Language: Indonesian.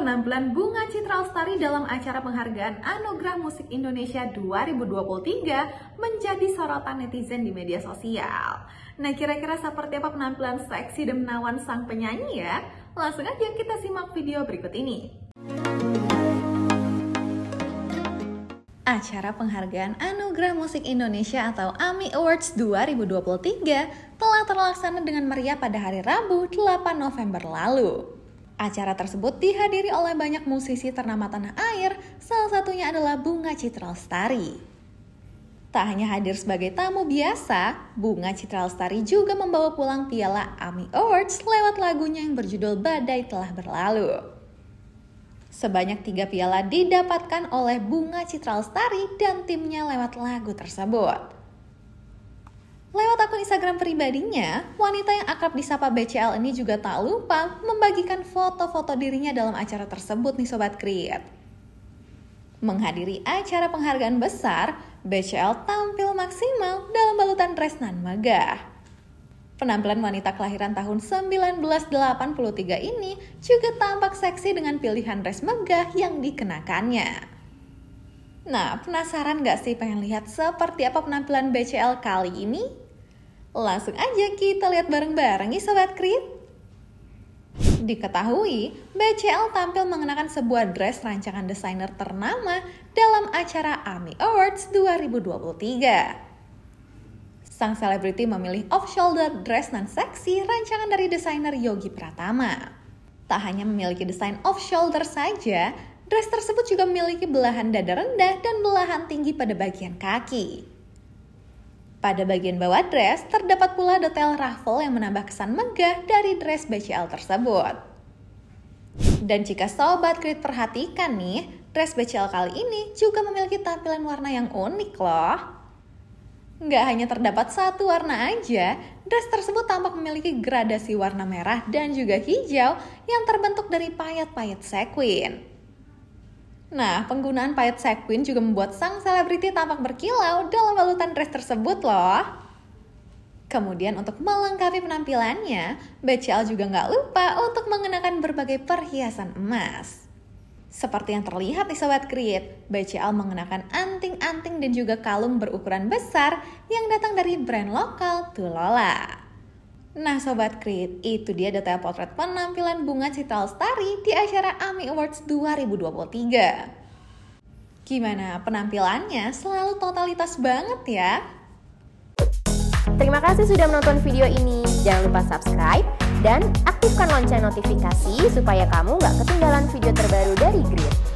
penampilan Bunga Citra Lestari dalam acara penghargaan Anugerah Musik Indonesia 2023 menjadi sorotan netizen di media sosial. Nah, kira-kira seperti apa penampilan seksi dan menawan sang penyanyi ya? Langsung aja kita simak video berikut ini. acara penghargaan Anugerah Musik Indonesia atau AMI Awards 2023 telah terlaksana dengan meriah pada hari Rabu 8 November lalu. Acara tersebut dihadiri oleh banyak musisi ternama tanah air, salah satunya adalah Bunga Citra Lestari. Tak hanya hadir sebagai tamu biasa, Bunga Citra Lestari juga membawa pulang piala AMI Awards lewat lagunya yang berjudul Badai Telah Berlalu. Sebanyak tiga piala didapatkan oleh Bunga Citra Lestari dan timnya lewat lagu tersebut. Lewat akun Instagram pribadinya, wanita yang akrab disapa BCL ini juga tak lupa membagikan foto-foto dirinya dalam acara tersebut nih Sobat Kriet. Menghadiri acara penghargaan besar, BCL tampil maksimal dalam balutan dress nan megah. Penampilan wanita kelahiran tahun 1983 ini juga tampak seksi dengan pilihan dress megah yang dikenakannya. Nah, penasaran gak sih pengen lihat seperti apa penampilan BCL kali ini? Langsung aja kita lihat bareng-bareng nih ya, Sobat Krit. Diketahui, BCL tampil mengenakan sebuah dress rancangan desainer ternama dalam acara AMI Awards 2023. Sang selebriti memilih off-shoulder dress nan seksi rancangan dari desainer Yogi Pratama. Tak hanya memiliki desain off-shoulder saja, Dress tersebut juga memiliki belahan dada rendah dan belahan tinggi pada bagian kaki. Pada bagian bawah dress, terdapat pula detail ruffle yang menambah kesan megah dari dress BCL tersebut. Dan jika sobat kredit perhatikan nih, dress BCL kali ini juga memiliki tampilan warna yang unik loh. Nggak hanya terdapat satu warna aja, dress tersebut tampak memiliki gradasi warna merah dan juga hijau yang terbentuk dari payet-payet sequin. Nah, penggunaan payet sequin juga membuat sang selebriti tampak berkilau dalam balutan dress tersebut loh. Kemudian untuk melengkapi penampilannya, BCL juga nggak lupa untuk mengenakan berbagai perhiasan emas. Seperti yang terlihat di Sobat Create, BCL mengenakan anting-anting dan juga kalung berukuran besar yang datang dari brand lokal Tulola. Nah Sobat Krit, itu dia detail potret penampilan Bunga Cita Lestari di acara AMI Awards 2023. Gimana penampilannya selalu totalitas banget ya? Terima kasih sudah menonton video ini. Jangan lupa subscribe dan aktifkan lonceng notifikasi supaya kamu nggak ketinggalan video terbaru dari Grid.